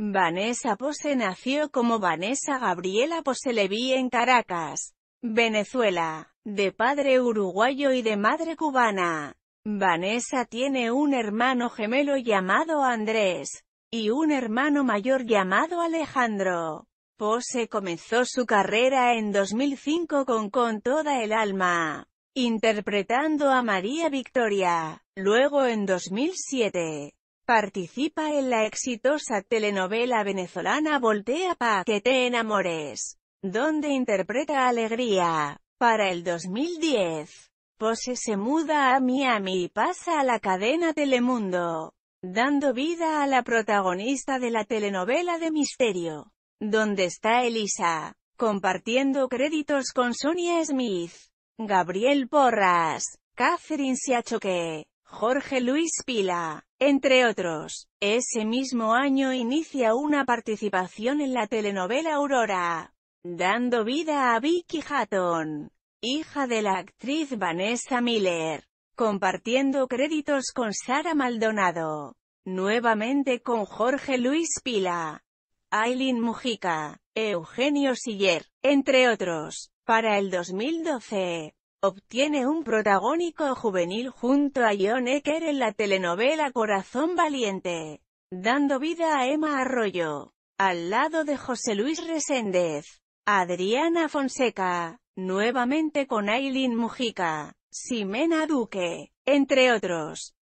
Vanessa Pose nació como Vanessa Gabriela leví en Caracas, Venezuela, de padre uruguayo y de madre cubana. Vanessa tiene un hermano gemelo llamado Andrés, y un hermano mayor llamado Alejandro. Pose comenzó su carrera en 2005 con Con toda el alma, interpretando a María Victoria, luego en 2007. Participa en la exitosa telenovela venezolana Voltea pa' que te enamores, donde interpreta Alegría. Para el 2010, Pose se muda a Miami y pasa a la cadena Telemundo, dando vida a la protagonista de la telenovela de misterio, donde está Elisa, compartiendo créditos con Sonia Smith, Gabriel Porras, Catherine Siachoque, Jorge Luis Pila, entre otros. Ese mismo año inicia una participación en la telenovela Aurora, dando vida a Vicky Hatton, hija de la actriz Vanessa Miller, compartiendo créditos con Sara Maldonado, nuevamente con Jorge Luis Pila, Aileen Mujica, Eugenio Siller, entre otros. Para el 2012, Obtiene un protagónico juvenil junto a John Ecker en la telenovela Corazón Valiente, dando vida a Emma Arroyo, al lado de José Luis Reséndez, Adriana Fonseca, nuevamente con Aileen Mujica, Ximena Duque, entre otros.